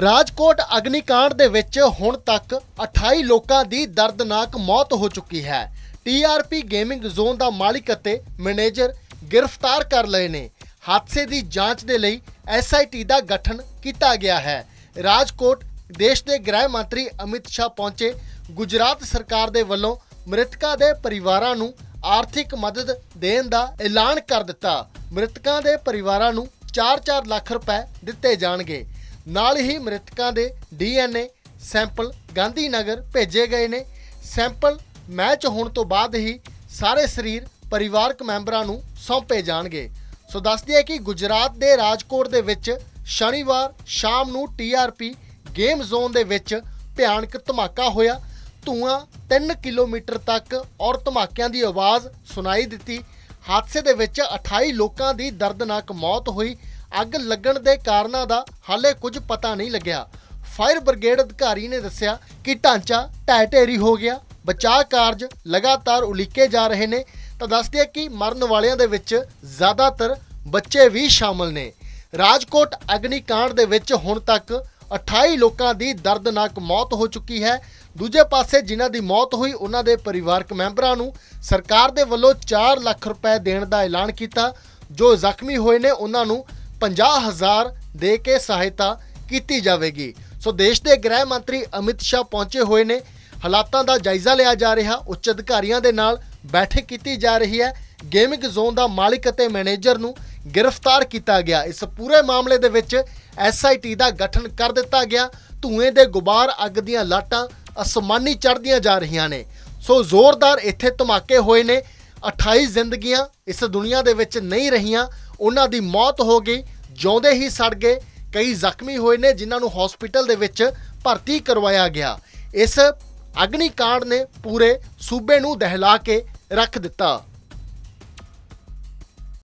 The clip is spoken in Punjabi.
ਰਾਜਕੋਟ ਅਗਨੀਕਾਂਡ ਦੇ ਵਿੱਚ ਹੁਣ ਤੱਕ 28 ਲੋਕਾਂ ਦੀ ਦਰਦਨਾਕ ਮੌਤ ਹੋ ਚੁੱਕੀ ਹੈ ਟੀਆਰਪੀ ਗੇਮਿੰਗ ਜ਼ੋਨ ਦਾ ਮਾਲਕ ਅਤੇ ਮੈਨੇਜਰ ਗ੍ਰਿਫਤਾਰ ਕਰ ਲਏ ਨੇ ਹਾਦਸੇ ਦੀ ਜਾਂਚ ਦੇ ਲਈ ਐਸਆਈਟੀ ਦਾ ਗਠਨ ਕੀਤਾ ਗਿਆ ਹੈ ਰਾਜਕੋਟ ਦੇਸ਼ ਦੇ ਗ੍ਰਹਿ ਮੰਤਰੀ ਅਮਿਤ ਸ਼ਾਹ ਪਹੁੰਚੇ ਗੁਜਰਾਤ ਸਰਕਾਰ ਦੇ ਵੱਲੋਂ ਮ੍ਰਿਤਕਾਂ ਦੇ ਪਰਿਵਾਰਾਂ ਨੂੰ ਆਰਥਿਕ ਮਦਦ ਦੇਣ ਦਾ ਐਲਾਨ ਕਰ ਦਿੱਤਾ ਮ੍ਰਿਤਕਾਂ ਦੇ ਪਰਿਵਾਰਾਂ ਨੂੰ 4-4 ਲੱਖ ਰੁਪਏ ਦਿੱਤੇ ਜਾਣਗੇ ਨਾਲ ਹੀ ਮ੍ਰਿਤਕਾਂ ਦੇ ਡੀਐਨਏ ਸੈਂਪਲ ਗਾਂਧੀ ਨਗਰ ਭੇਜੇ ਗਏ ਨੇ ਸੈਂਪਲ ਮੈਚ ਹੋਣ ਤੋਂ ਬਾਅਦ ਹੀ ਸਾਰੇ ਸਰੀਰ ਪਰਿਵਾਰਕ ਮੈਂਬਰਾਂ ਨੂੰ ਸੌਂਪੇ ਜਾਣਗੇ ਸੋ ਦੱਸਦੀ ਹੈ ਕਿ ਗੁਜਰਾਤ ਦੇ ਰਾਜਕੋਟ ਦੇ ਵਿੱਚ ਸ਼ਨੀਵਾਰ ਸ਼ਾਮ ਨੂੰ ਟੀਆਰਪੀ ਗੇਮ ਜ਼ੋਨ ਦੇ ਵਿੱਚ ਭਿਆਨਕ ਧਮਾਕਾ ਹੋਇਆ ਧੂਆਂ 3 ਕਿਲੋਮੀਟਰ ਤੱਕ ਔਰ ਧਮਾਕਿਆਂ ਦੀ ਆਵਾਜ਼ ਸੁਣਾਈ ਦਿੱਤੀ ਹਾਦਸੇ ਦੇ ਵਿੱਚ 28 ਲੋਕਾਂ ਦੀ ਦਰਦਨਾਕ ਮੌਤ ਹੋਈ ਅੱਗ ਲੱਗਣ ਦੇ ਕਾਰਨਾਂ ਦਾ ਹਾਲੇ ਕੁਝ ਪਤਾ ਨਹੀਂ ਲੱਗਿਆ ਫਾਇਰ ਬ੍ਰਿਗੇਡ ਅਧਿਕਾਰੀ ਨੇ ਦੱਸਿਆ ਕਿ ਢਾਂਚਾ ਢਹਿ ਢੇਰੀ ਹੋ ਗਿਆ ਬਚਾਅ ਕਾਰਜ ਲਗਾਤਾਰ ਉਲੀਕੇ ਜਾ ਰਹੇ ਨੇ ਤਾਂ ਦੱਸਦੇ ਕਿ ਮਰਨ ਵਾਲਿਆਂ ਦੇ ਵਿੱਚ ਜ਼ਿਆਦਾਤਰ ਬੱਚੇ ਵੀ ਸ਼ਾਮਲ ਨੇ ਰਾਜਕੋਟ ਅਗਨੀਕਾਂਡ ਦੇ ਵਿੱਚ ਹੁਣ ਤੱਕ 28 ਲੋਕਾਂ ਦੀ ਦਰਦਨਾਕ ਮੌਤ ਹੋ ਚੁੱਕੀ ਹੈ ਦੂਜੇ ਪਾਸੇ ਜਿਨ੍ਹਾਂ ਦੀ ਮੌਤ ਹੋਈ ਉਹਨਾਂ ਦੇ ਪਰਿਵਾਰਕ ਮੈਂਬਰਾਂ ਨੂੰ ਸਰਕਾਰ ਦੇ ਵੱਲੋਂ 4 ਲੱਖ ਰੁਪਏ ਦੇਣ ਦਾ ਐਲਾਨ ਕੀਤਾ ਜੋ ਜ਼ਖਮੀ ਹੋਏ ਨੇ ਉਹਨਾਂ ਨੂੰ 50000 ਦੇ ਕੇ ਸਹਾਇਤਾ ਕੀਤੀ ਜਾਵੇਗੀ ਸੋ ਦੇਸ਼ ਦੇ ਗ੍ਰਹਿ ਮੰਤਰੀ ਅਮਿਤ ਸ਼ਾਹ ਪਹੁੰਚੇ ਹੋਏ ਨੇ ਹਾਲਾਤਾਂ ਦਾ ਜਾਇਜ਼ਾ ਲਿਆ ਜਾ ਰਿਹਾ ਉੱਚ ਅਧਿਕਾਰੀਆਂ ਦੇ ਨਾਲ ਬੈਠਕ ਕੀਤੀ ਜਾ ਰਹੀ ਹੈ ਗੇਮਿੰਗ ਜ਼ੋਨ ਦਾ ਮਾਲਕ ਅਤੇ ਮੈਨੇਜਰ ਨੂੰ ਗ੍ਰਿਫਤਾਰ ਕੀਤਾ ਗਿਆ ਇਸ ਪੂਰੇ ਮਾਮਲੇ ਦੇ ਵਿੱਚ ਐਸਆਈਟੀ ਦਾ ਗਠਨ ਕਰ ਦਿੱਤਾ ਗਿਆ ਧੂਏ ਦੇ ਗੁਬਾਰ ਅੱਗ ਦੀਆਂ ਲਾਟਾਂ ਅਸਮਾਨੀ ਚੜ੍ਹਦੀਆਂ ਜਾ ਰਹੀਆਂ ਨੇ ਸੋ ਜ਼ੋਰਦਾਰ ਇੱਥੇ ਧਮਾਕੇ ਹੋਏ ਨੇ 28 ਜ਼ਿੰਦਗੀਆਂ ਇਸ ਦੁਨੀਆ ਦੇ ਵਿੱਚ ਨਹੀਂ ਰਹੀਆਂ ਉਹਨਾਂ ਦੀ ਮੌਤ ਹੋ ਗਈ ਜਿਉਂਦੇ ਹੀ ਸੜ ਗਏ ਕਈ ਜ਼ਖਮੀ ਹੋਏ ਨੇ ਜਿਨ੍ਹਾਂ ਨੂੰ ਹਸਪੀਟਲ ਦੇ ਵਿੱਚ ਭਰਤੀ ਕਰਵਾਇਆ ਗਿਆ ਇਸ ਅਗਨੀਕਾਂਡ ਨੇ ਪੂਰੇ ਸੂਬੇ ਨੂੰ ਦਹਿਲਾ ਕੇ ਰੱਖ ਦਿੱਤਾ